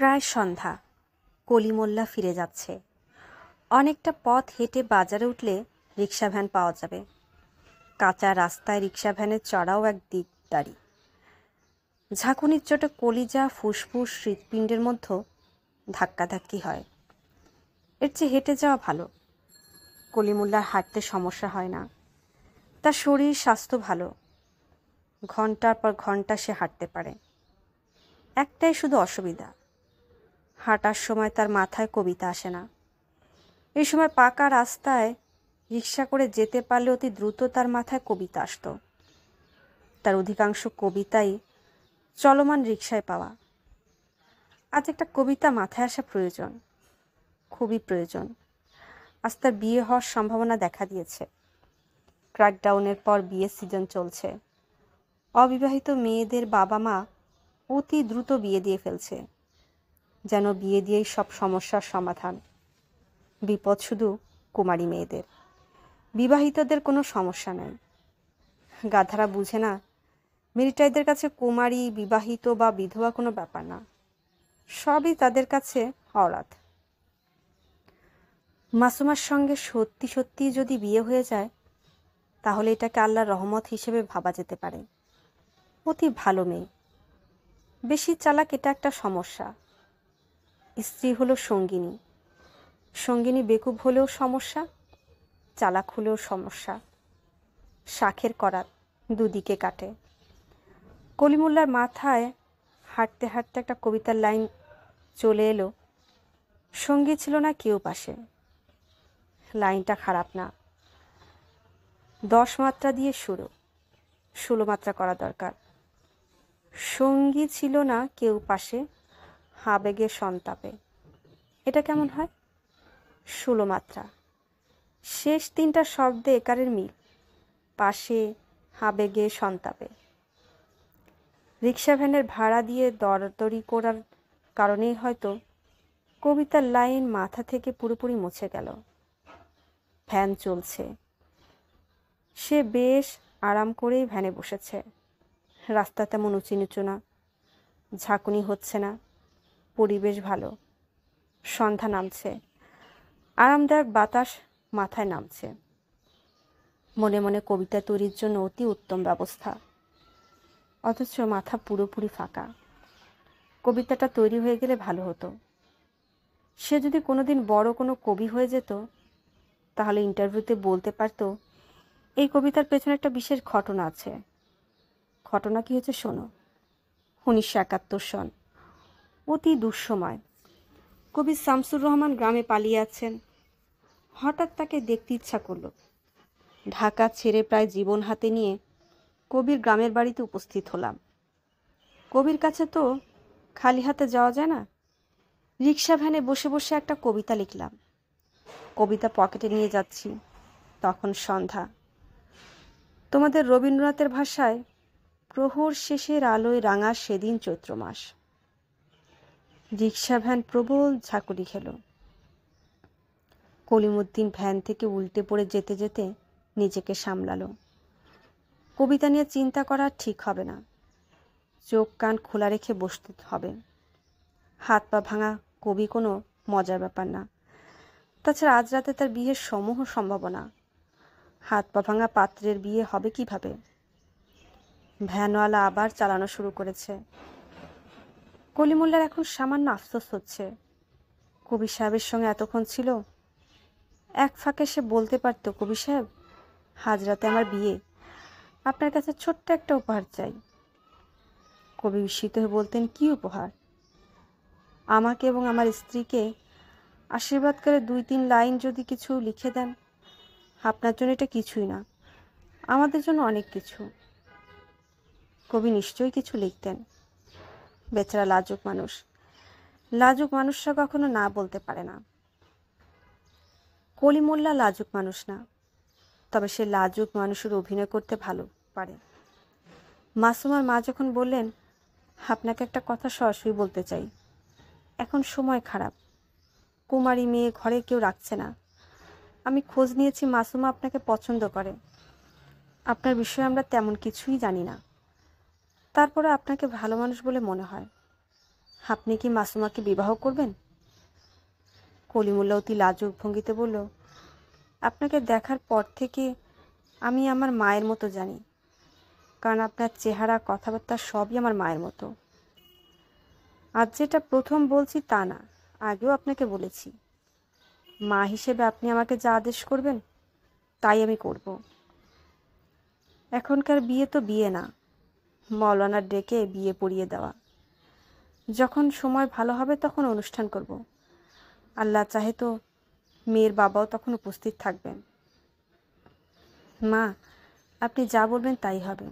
প্রায় সন্ধ্যা কলিমোল্লা ফিরে যাচ্ছে অনেকটা পথ হেঁটে বাজারে উঠলে রিক্সা ভ্যান পাওয়া যাবে কাঁচা রাস্তায় রিক্সা ভ্যানের চড়াও এক দিক দাড়ি ঝাঁকুনির চোটে কলিজা ফুসফুস হৃৎপিণ্ডের মধ্যে ধাক্কাধাক্কি হয় এর চেয়ে হেঁটে যাওয়া ভালো কলিমোল্লার হাঁটতে সমস্যা হয় না তার শরীর স্বাস্থ্য ভালো ঘন্টার পর ঘন্টা সে হাঁটতে পারে একটাই শুধু অসুবিধা হাঁটার সময় তার মাথায় কবিতা আসে না এই সময় পাকা রাস্তায় রিক্সা করে যেতে পারলে অতি দ্রুত তার মাথায় কবিতা আসত তার অধিকাংশ কবিতাই চলমান রিক্সায় পাওয়া আজ একটা কবিতা মাথায় আসা প্রয়োজন খুবই প্রয়োজন আজ তার বিয়ে হওয়ার সম্ভাবনা দেখা দিয়েছে ক্র্যাকডাউনের পর বিয়ের সিজন চলছে অবিবাহিত মেয়েদের বাবা মা অতি দ্রুত বিয়ে দিয়ে ফেলছে যেন বিয়ে দিয়েই সব সমস্যার সমাধান বিপদ শুধু কুমারী মেয়েদের বিবাহিতদের কোনো সমস্যা নেই গাধারা বুঝে না মিলিটারিদের কাছে কুমারী বিবাহিত বা বিধবা কোনো ব্যাপার না সবই তাদের কাছে অরাধ মাসুমার সঙ্গে সত্যি সত্যি যদি বিয়ে হয়ে যায় তাহলে এটাকে আল্লাহর রহমত হিসেবে ভাবা যেতে পারে অতি ভালো মেয়ে বেশি চালাক এটা একটা সমস্যা স্ত্রী হলো সঙ্গিনী সঙ্গিনী বেকুব হলেও সমস্যা চালাক হলেও সমস্যা শাখের করাত দুদিকে কাটে কলিমুল্লার মাথায় হাঁটতে হাঁটতে একটা কবিতার লাইন চলে এলো সঙ্গী ছিল না কেউ পাশে লাইনটা খারাপ না দশ মাত্রা দিয়ে শুরু ষোলো মাত্রা করা দরকার সঙ্গী ছিল না কেউ পাশে আবেগে সন্তাপে এটা কেমন হয় ষোলো মাত্রা শেষ তিনটা শব্দে একারের মিল পাশে আবেগে সন্তাপে রিক্সা ভ্যানের ভাড়া দিয়ে দরদরি করার কারণেই হয়তো কবিতার লাইন মাথা থেকে পুরোপুরি মুছে গেল ভ্যান চলছে সে বেশ আরাম করেই ভ্যানে বসেছে রাস্তা তেমন উঁচু নিচু না ঝাঁকুনি হচ্ছে না পরিবেশ ভালো সন্ধ্যা নামছে আরামদায়ক বাতাস মাথায় নামছে মনে মনে কবিতা তৈরির জন্য অতি উত্তম ব্যবস্থা অথচ মাথা পুরোপুরি ফাঁকা কবিতাটা তৈরি হয়ে গেলে ভালো হতো সে যদি কোনোদিন বড় কোনো কবি হয়ে যেত তাহলে ইন্টারভিউতে বলতে পারত এই কবিতার পেছনে একটা বিশেষ ঘটনা আছে ঘটনা কি হচ্ছে শোনো উনিশশো একাত্তর সন অতি দুঃসময় কবি শামসুর রহমান গ্রামে পালিয়ে আছেন হঠাৎ তাকে দেখতে ইচ্ছা করলো ঢাকা ছেড়ে প্রায় জীবন হাতে নিয়ে কবির গ্রামের বাড়িতে উপস্থিত হলাম কবির কাছে তো খালি হাতে যাওয়া যায় না রিক্সা ভ্যানে বসে বসে একটা কবিতা লিখলাম কবিতা পকেটে নিয়ে যাচ্ছি তখন সন্ধ্যা তোমাদের রবীন্দ্রনাথের ভাষায় প্রহর শেষের আলোয় রাঙা সেদিন চৈত্র মাস রিক্সা ভ্যান প্রবল ঝাঁকুড়ি খেল কলিমুদ্দিন ভ্যান থেকে উল্টে পড়ে যেতে যেতে নিজেকে সামলালো কবিতা নিয়ে চিন্তা করা ঠিক হবে না চোখ কান খোলা রেখে বসতে হবে হাত পা ভাঙা কবি কোনো মজার ব্যাপার না তাছাড়া আজ রাতে তার বিয়ের সমূহ সম্ভাবনা হাত পা ভাঙা পাত্রের বিয়ে হবে কিভাবে ভ্যানওয়ালা আবার চালানো শুরু করেছে কলিমুল্লার এখন সামান্য আফসোস হচ্ছে কবি সাহেবের সঙ্গে এতক্ষণ ছিল এক ফাঁকে সে বলতে পারতো কবি সাহেব হাজরাতে আমার বিয়ে আপনার কাছে ছোট্ট একটা উপহার চাই কবি বিস্মিত হয়ে বলতেন কি উপহার আমাকে এবং আমার স্ত্রীকে আশীর্বাদ করে দুই তিন লাইন যদি কিছু লিখে দেন আপনার জন্য এটা কিছুই না আমাদের জন্য অনেক কিছু কবি নিশ্চয়ই কিছু লিখতেন বেচারা লাজুক মানুষ লাজুক মানুষরা কখনো না বলতে পারে না কলিমোল্লা লাজুক মানুষ না তবে সে লাজুক মানুষের অভিনয় করতে ভালো পারে মাসুমার মা যখন বললেন আপনাকে একটা কথা সরাসরি বলতে চাই এখন সময় খারাপ কুমারী মেয়ে ঘরে কেউ রাখছে না আমি খোঁজ নিয়েছি মাসুমা আপনাকে পছন্দ করে আপনার বিষয়ে আমরা তেমন কিছুই জানি না তারপরে আপনাকে ভালো মানুষ বলে মনে হয় আপনি কি মাসুমাকে বিবাহ করবেন কলিমুল্লা অতি লাজুক ভঙ্গিতে বলল আপনাকে দেখার পর থেকে আমি আমার মায়ের মতো জানি কারণ আপনার চেহারা কথাবার্তা সবই আমার মায়ের মতো আজ যেটা প্রথম বলছি তা না আগেও আপনাকে বলেছি মা হিসেবে আপনি আমাকে যা আদেশ করবেন তাই আমি করব এখনকার বিয়ে তো বিয়ে না মৌলানা ডেকে বিয়ে পড়িয়ে দেওয়া যখন সময় ভালো হবে তখন অনুষ্ঠান করব। আল্লাহ চাহে তো মেয়ের বাবাও তখন উপস্থিত থাকবেন মা আপনি যা বলবেন তাই হবে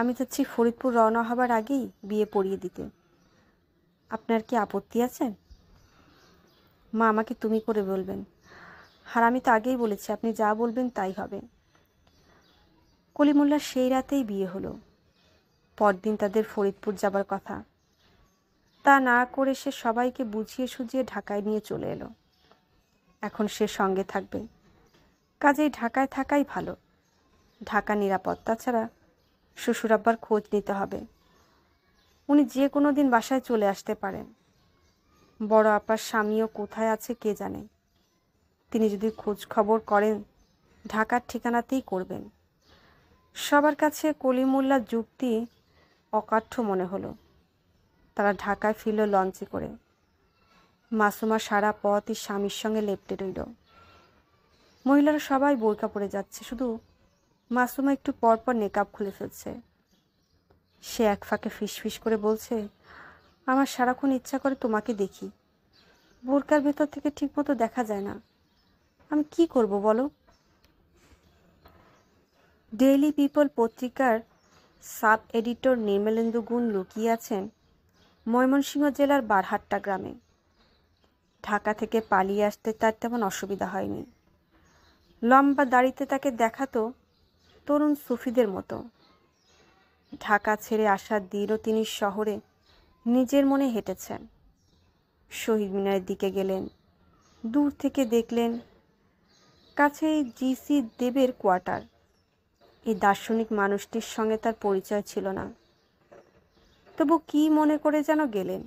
আমি চাচ্ছি ফরিদপুর রওনা হবার আগেই বিয়ে পড়িয়ে দিতে আপনার কি আপত্তি আছে মা আমাকে তুমি করে বলবেন আর আমি তো আগেই বলেছি আপনি যা বলবেন তাই হবে কলিমুল্লার সেই রাতেই বিয়ে হলো পরদিন তাদের ফরিদপুর যাবার কথা তা না করে সে সবাইকে বুঝিয়ে সুঝিয়ে ঢাকায় নিয়ে চলে এলো এখন সে সঙ্গে থাকবে কাজেই ঢাকায় থাকাই ভালো ঢাকা নিরাপত্তা ছাড়া শ্বশুর আব্বার খোঁজ নিতে হবে উনি যে কোনো দিন বাসায় চলে আসতে পারেন বড় আপার স্বামীও কোথায় আছে কে জানে তিনি যদি খোঁজ খবর করেন ঢাকার ঠিকানাতেই করবেন সবার কাছে কলিমুল্লার যুক্তি অকাঠ্য মনে হলো তারা ঢাকায় ফিরল লঞ্চে করে মাসুমা সারা পথই স্বামীর সঙ্গে লেপটে রইল মহিলারা সবাই বোরকা পরে যাচ্ছে শুধু মাসুমা একটু পরপর নেকআপ খুলে ফেলছে সে এক ফাঁকে ফিসফিস করে বলছে আমার সারাক্ষণ ইচ্ছা করে তোমাকে দেখি বোরকার ভেতর থেকে ঠিকমতো দেখা যায় না আমি কি করব বলো ডেইলি পিপল পত্রিকার সাব এডিটর নির্মলেন্দু গুণ লুকিয়ে আছেন ময়মনসিংহ জেলার বারহাট্টা গ্রামে ঢাকা থেকে পালিয়ে আসতে তার তেমন অসুবিধা হয়নি লম্বা দাড়িতে তাকে দেখাতো তরুণ সুফিদের মতো ঢাকা ছেড়ে আসার দিনও তিনি শহরে নিজের মনে হেঁটেছেন শহীদ মিনারের দিকে গেলেন দূর থেকে দেখলেন কাছেই জিসি দেবের কোয়ার্টার এই দার্শনিক মানুষটির সঙ্গে তার পরিচয় ছিল না তবু কি মনে করে যেন গেলেন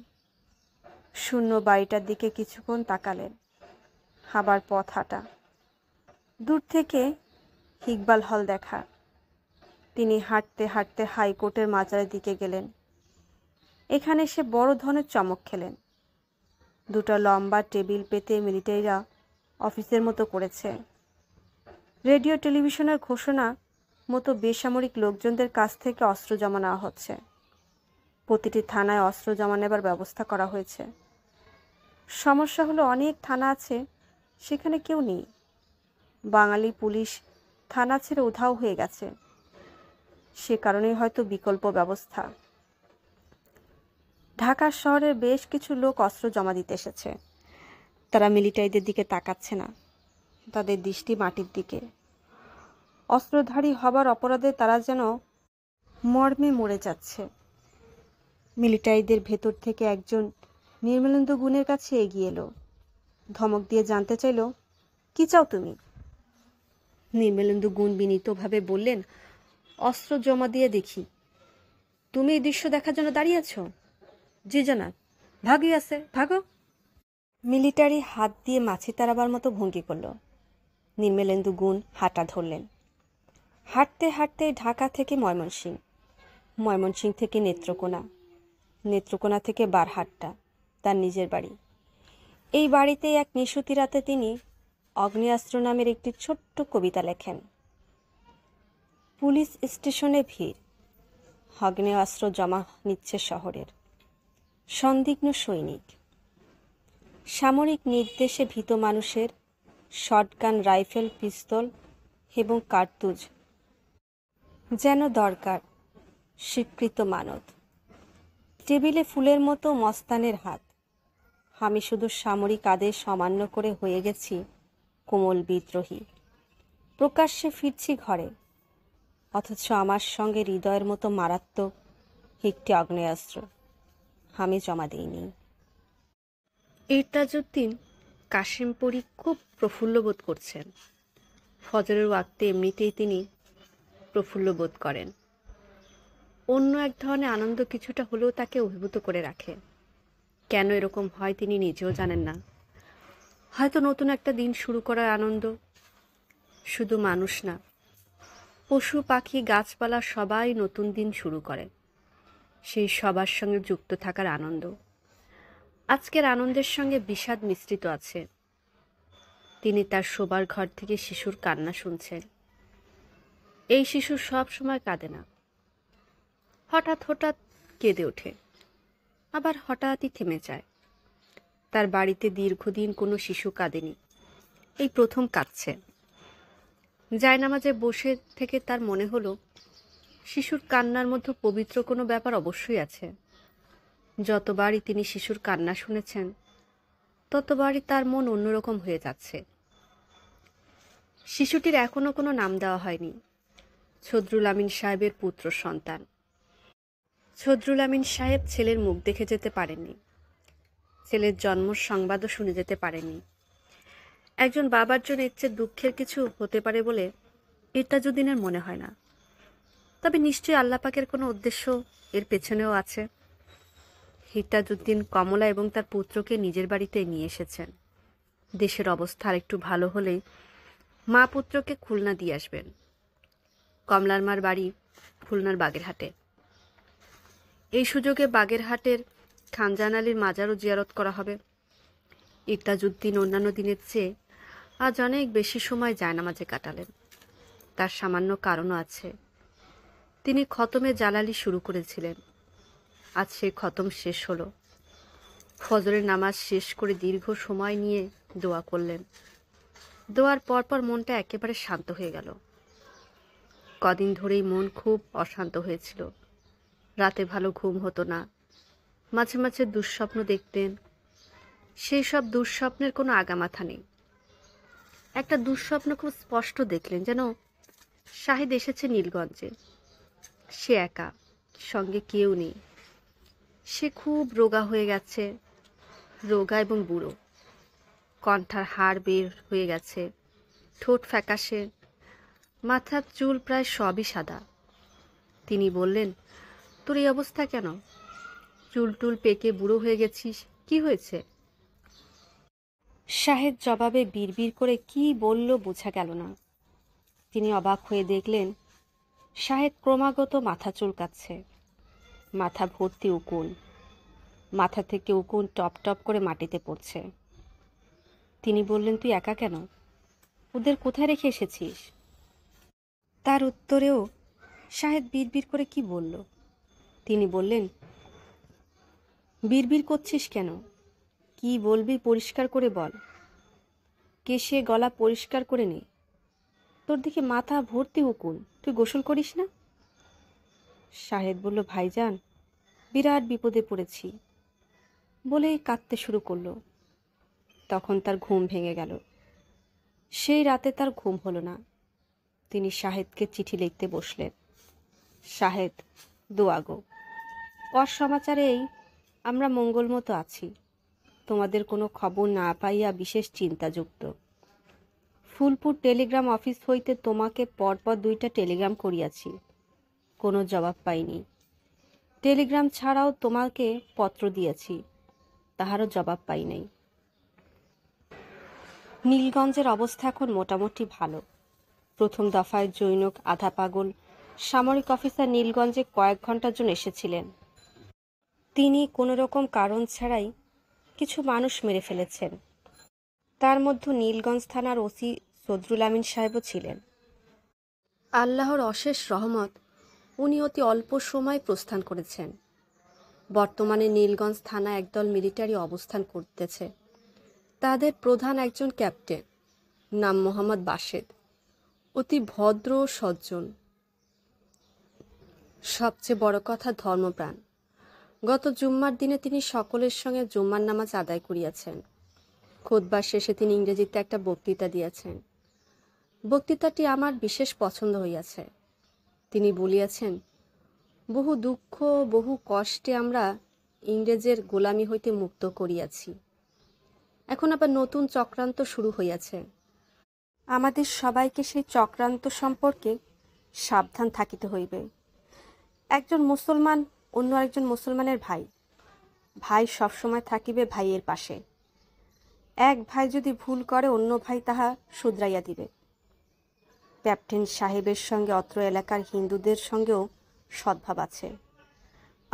শূন্য বাড়িটার দিকে কিছুক্ষণ তাকালেন আবার পথ হাঁটা দূর থেকে হিকবাল হল দেখা তিনি হাঁটতে হাঁটতে হাইকোর্টের মাজারের দিকে গেলেন এখানে সে বড় ধরনের চমক খেলেন দুটো লম্বা টেবিল পেতে মিলিটারিরা অফিসের মতো করেছে রেডিও টেলিভিশনের ঘোষণা মতো বেসামরিক লোকজনদের কাছ থেকে অস্ত্র জমা নেওয়া হচ্ছে প্রতিটি থানায় অস্ত্র জমা নেবার ব্যবস্থা করা হয়েছে সমস্যা হলো অনেক থানা আছে সেখানে কেউ নেই বাঙালি পুলিশ থানা ছেড়ে উধাও হয়ে গেছে সে কারণেই হয়তো বিকল্প ব্যবস্থা ঢাকা শহরের বেশ কিছু লোক অস্ত্র জমা দিতে এসেছে তারা মিলিটারিদের দিকে তাকাচ্ছে না তাদের দৃষ্টি মাটির দিকে অস্ত্রধারী হবার অপরাধে তারা যেন মর্মে মরে যাচ্ছে মিলিটারিদের ভেতর থেকে একজন নির্মলেন্দ গুণের কাছে এগিয়ে এলো ধমক দিয়ে জানতে চাইল কি চাও তুমি নির্মলেন্দু গুণ বিনীতভাবে বললেন অস্ত্র জমা দিয়ে দেখি তুমি এই দৃশ্য দেখার জন্য দাঁড়িয়ে আছো জি জানা ভাগই আছে ভাগো মিলিটারি হাত দিয়ে মাছি তারাবার মতো ভঙ্গি করল নির্মেলেন্দু গুণ হাঁটা ধরলেন হাঁটতে হাঁটতে ঢাকা থেকে ময়মনসিং ময়মনসিং থেকে নেত্রকোনা নেত্রকোনা থেকে বারহাট্টা তার নিজের বাড়ি এই বাড়িতে এক নিশুতি রাতে তিনি অগ্নিয়াস্ত্র নামের একটি ছোট্ট কবিতা লেখেন পুলিশ স্টেশনে ভিড় অগ্নেয়াস্ত্র জমা নিচ্ছে শহরের সন্দিগ্ন সৈনিক সামরিক নির্দেশে ভীত মানুষের শটগান রাইফেল পিস্তল এবং কার্তুজ যেন দরকার স্বীকৃত মানত টেবিলে ফুলের মতো মস্তানের হাত আমি শুধু সামরিক আদেশ সামান্য করে হয়ে গেছি কোমল বিদ্রোহী প্রকাশ্যে ফিরছি ঘরে অথচ আমার সঙ্গে হৃদয়ের মতো মারাত্মক একটি আগ্নেয়াস্ত্র আমি জমা দিইনি ইরতাজউদ্দিন কাশিমপুরি খুব প্রফুল্ল বোধ করছেন ফজরের ওয়াক্তে এমনিতেই তিনি প্রফুল্ল বোধ করেন অন্য এক ধরনের আনন্দ কিছুটা হলেও তাকে অভিভূত করে রাখে কেন এরকম হয় তিনি নিজেও জানেন না হয়তো নতুন একটা দিন শুরু করার আনন্দ শুধু মানুষ না পশু পাখি গাছপালা সবাই নতুন দিন শুরু করে সেই সবার সঙ্গে যুক্ত থাকার আনন্দ আজকের আনন্দের সঙ্গে বিষাদ মিশ্রিত আছে তিনি তার শোবার ঘর থেকে শিশুর কান্না শুনছেন এই শিশু সব সময় কাঁদে না হঠাৎ হঠাৎ কেঁদে ওঠে আবার হঠাৎই থেমে যায় তার বাড়িতে দীর্ঘদিন কোনো শিশু কাঁদেনি এই প্রথম কাঁদছে জায়নামাজে বসে থেকে তার মনে হলো শিশুর কান্নার মধ্যে পবিত্র কোনো ব্যাপার অবশ্যই আছে যতবারই তিনি শিশুর কান্না শুনেছেন ততবারই তার মন অন্যরকম হয়ে যাচ্ছে শিশুটির এখনও কোনো নাম দেওয়া হয়নি ছদ্রুল আমিন সাহেবের পুত্র সন্তান ছদ্রুল আমিন সাহেব ছেলের মুখ দেখে যেতে পারেননি ছেলের জন্ম সংবাদও শুনে যেতে পারেনি একজন বাবার জন্য এর চেয়ে দুঃখের কিছু হতে পারে বলে এটা যদিনের মনে হয় না তবে নিশ্চয়ই আল্লাপাকের কোনো উদ্দেশ্য এর পেছনেও আছে হিটাজুদ্দিন কমলা এবং তার পুত্রকে নিজের বাড়িতে নিয়ে এসেছেন দেশের অবস্থা একটু ভালো হলেই মা পুত্রকে খুলনা দিয়ে আসবেন কমলার মার বাড়ি খুলনার বাগেরহাটে এই সুযোগে বাগেরহাটের খানজান আলীর মাজারও জিয়ারত করা হবে ইরতাজউদ্দিন অন্যান্য দিনের চেয়ে আজ অনেক বেশি সময় জায়নামাজে কাটালেন তার সামান্য কারণও আছে তিনি খতমে জালালি শুরু করেছিলেন আজ সেই খতম শেষ হলো ফজরের নামাজ শেষ করে দীর্ঘ সময় নিয়ে দোয়া করলেন দোয়ার পরপর মনটা একেবারে শান্ত হয়ে গেল কদিন ধরেই মন খুব অশান্ত হয়েছিল রাতে ভালো ঘুম হতো না মাঝে মাঝে দুঃস্বপ্ন দেখতেন সেই সব দুঃস্বপ্নের কোনো আগামাথা নেই একটা দুঃস্বপ্ন খুব স্পষ্ট দেখলেন যেন শাহিদ এসেছে নীলগঞ্জে সে একা সঙ্গে কেউ নেই সে খুব রোগা হয়ে গেছে রোগা এবং বুড়ো কণ্ঠার হাড় বের হয়ে গেছে ঠোঁট ফ্যাকাশে মাথার চুল প্রায় সবই সাদা তিনি বললেন তোর এই অবস্থা কেন চুল টুল পেকে বুড়ো হয়ে গেছিস কি হয়েছে শাহেদ জবাবে বিড়বির করে কি বলল বোঝা গেল না তিনি অবাক হয়ে দেখলেন শাহেদ ক্রমাগত মাথা চুলকাচ্ছে মাথা ভর্তি উকুন মাথা থেকে উকুন টপ টপ করে মাটিতে পড়ছে তিনি বললেন তুই একা কেন ওদের কোথায় রেখে এসেছিস তার উত্তরেও সাহেদ বিড়বিড় করে কি বলল তিনি বললেন বিড়বিড় করছিস কেন কি বলবি পরিষ্কার করে বল কেশে গলা পরিষ্কার করে নে তোর দিকে মাথা ভর্তি হুকুন তুই গোসল করিস না সাহেব বলল ভাইজান বিরাট বিপদে পড়েছি বলে কাঁদতে শুরু করলো তখন তার ঘুম ভেঙে গেল সেই রাতে তার ঘুম হলো না তিনি শাহেদকে চিঠি লিখতে বসলেন শাহেদ দোয়াগো পর সমাচারেই আমরা মঙ্গলমতো আছি তোমাদের কোনো খবর না পাইয়া বিশেষ চিন্তাযুক্ত ফুলপুর টেলিগ্রাম অফিস হইতে তোমাকে পরপর দুইটা টেলিগ্রাম করিয়াছি কোনো জবাব পাইনি টেলিগ্রাম ছাড়াও তোমাকে পত্র দিয়েছি তাহারও জবাব পাই নাই নীলগঞ্জের অবস্থা এখন মোটামুটি ভালো প্রথম দফায় জৈনক আধা পাগল সামরিক অফিসার নীলগঞ্জে কয়েক ঘন্টার জন্য এসেছিলেন তিনি কোনো রকম কারণ ছাড়াই কিছু মানুষ মেরে ফেলেছেন তার মধ্যে নীলগঞ্জ থানার ওসি সদরুল আমিন সাহেবও ছিলেন আল্লাহর অশেষ রহমত উনি অতি অল্প সময় প্রস্থান করেছেন বর্তমানে নীলগঞ্জ থানা একদল মিলিটারি অবস্থান করতেছে তাদের প্রধান একজন ক্যাপ্টেন নাম মোহাম্মদ বাশেদ অতি ভদ্র ও সজ্জন সবচেয়ে বড় কথা ধর্মপ্রাণ গত জুম্মার দিনে তিনি সকলের সঙ্গে জুম্মার নামাজ আদায় করিয়াছেন খোদবার শেষে তিনি ইংরেজিতে একটা বক্তৃতা দিয়াছেন বক্তৃতাটি আমার বিশেষ পছন্দ হইয়াছে তিনি বলিয়াছেন বহু দুঃখ বহু কষ্টে আমরা ইংরেজের গোলামি হইতে মুক্ত করিয়াছি এখন আবার নতুন চক্রান্ত শুরু হইয়াছে আমাদের সবাইকে সেই চক্রান্ত সম্পর্কে সাবধান থাকিতে হইবে একজন মুসলমান অন্য একজন মুসলমানের ভাই ভাই সবসময় থাকিবে ভাইয়ের পাশে এক ভাই যদি ভুল করে অন্য ভাই তাহা শুধরাইয়া দিবে ক্যাপ্টেন সাহেবের সঙ্গে অত্র এলাকার হিন্দুদের সঙ্গেও সদ্ভাব আছে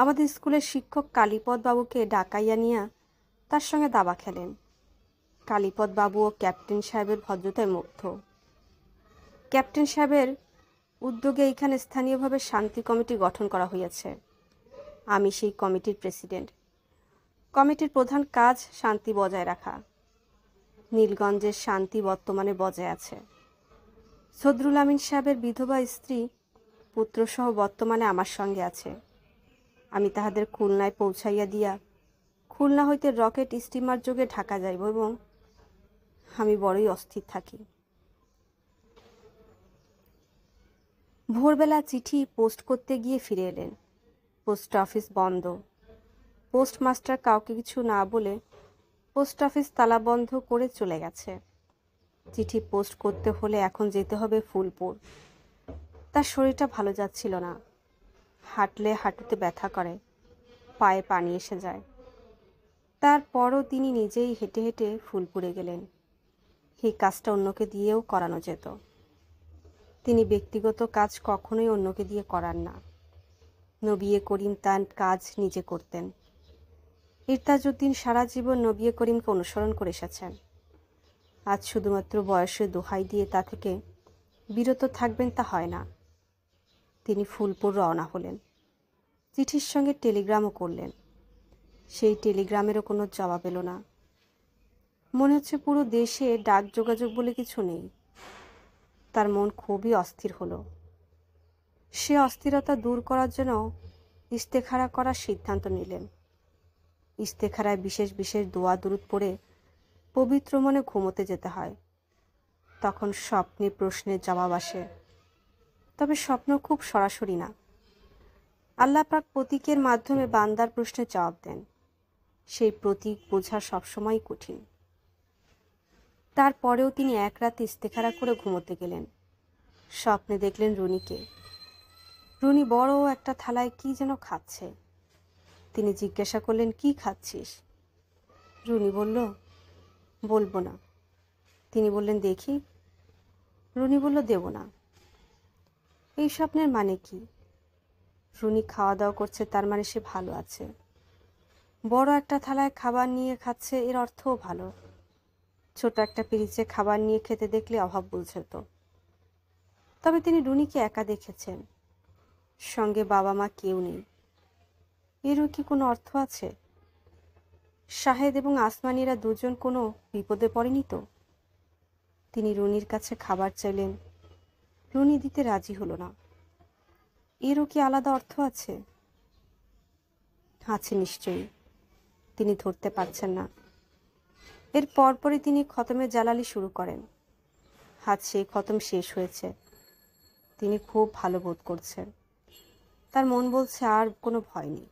আমাদের স্কুলের শিক্ষক কালীপদ বাবুকে ডাকাইয়া নিয়া তার সঙ্গে দাবা খেলেন কালীপদবাবু ও ক্যাপ্টেন সাহেবের ভদ্রতায় মুগ্ধ ক্যাপ্টেন সাহেবের উদ্যোগে এখানে স্থানীয়ভাবে শান্তি কমিটি গঠন করা হয়েছে আমি সেই কমিটির প্রেসিডেন্ট কমিটির প্রধান কাজ শান্তি বজায় রাখা নীলগঞ্জের শান্তি বর্তমানে বজায় আছে সদরুল আমিন সাহেবের বিধবা স্ত্রী পুত্রসহ বর্তমানে আমার সঙ্গে আছে আমি তাহাদের খুলনায় পৌঁছাইয়া দিয়া খুলনা হইতে রকেট স্টিমার যোগে ঢাকা যাইব এবং আমি বড়ই অস্থির থাকি ভোরবেলা চিঠি পোস্ট করতে গিয়ে ফিরে এলেন পোস্ট অফিস বন্ধ পোস্টমাস্টার কাউকে কিছু না বলে পোস্ট অফিস তালা বন্ধ করে চলে গেছে চিঠি পোস্ট করতে হলে এখন যেতে হবে ফুলপুর তার শরীরটা ভালো যাচ্ছিল না হাঁটলে হাঁটুতে ব্যথা করে পায়ে পানি এসে যায় তারপরও তিনি নিজেই হেঁটে হেঁটে ফুলপুরে গেলেন সেই কাজটা অন্যকে দিয়েও করানো যেত তিনি ব্যক্তিগত কাজ কখনোই অন্যকে দিয়ে করান না নবিয়ে করিম তার কাজ নিজে করতেন ইরতাজউদ্দিন সারা জীবন নবিয়ে করিমকে অনুসরণ করে এসেছেন আজ শুধুমাত্র বয়সে দোহাই দিয়ে তা থেকে বিরত থাকবেন তা হয় না তিনি ফুলপুর রওনা হলেন চিঠির সঙ্গে টেলিগ্রামও করলেন সেই টেলিগ্রামেরও কোনো জবাব এলো না মনে হচ্ছে পুরো দেশে ডাক যোগাযোগ বলে কিছু নেই তার মন খুবই অস্থির হলো সে অস্থিরতা দূর করার জন্য ইস্তেখারা করার সিদ্ধান্ত নিলেন ইস্তেখারায় বিশেষ বিশেষ দোয়া দূরত পড়ে পবিত্র মনে ঘুমোতে যেতে হয় তখন স্বপ্নে প্রশ্নের জবাব আসে তবে স্বপ্ন খুব সরাসরি না আল্লাপাক প্রতীকের মাধ্যমে বান্দার প্রশ্নের জবাব দেন সেই প্রতীক বোঝা সবসময় কঠিন তারপরেও তিনি এক রাত ইস্তেখারা করে ঘুমোতে গেলেন স্বপ্নে দেখলেন রুনিকে রুনি বড় একটা থালায় কি যেন খাচ্ছে তিনি জিজ্ঞাসা করলেন কি খাচ্ছিস রুনি বলল বলবো না তিনি বললেন দেখি রুনি বলল দেব না এই স্বপ্নের মানে কি রুনি খাওয়া দাওয়া করছে তার মানে সে ভালো আছে বড় একটা থালায় খাবার নিয়ে খাচ্ছে এর অর্থও ভালো ছোট একটা পিরিচে খাবার নিয়ে খেতে দেখলে অভাব বুঝে তো তবে তিনি রুনিকে একা দেখেছেন সঙ্গে বাবা মা কেউ নেই এরও কি কোনো অর্থ আছে শাহেদ এবং আসমানিরা দুজন কোনো বিপদে পড়েনি তো তিনি রুনির কাছে খাবার চাইলেন রুনি দিতে রাজি হলো না এরও কি আলাদা অর্থ আছে আছে নিশ্চয়ই তিনি ধরতে পারছেন না এর পরপরই তিনি খতমে জ্বালালি শুরু করেন হাত সেই খতম শেষ হয়েছে তিনি খুব ভালো বোধ করছেন তার মন বলছে আর কোনো ভয় নেই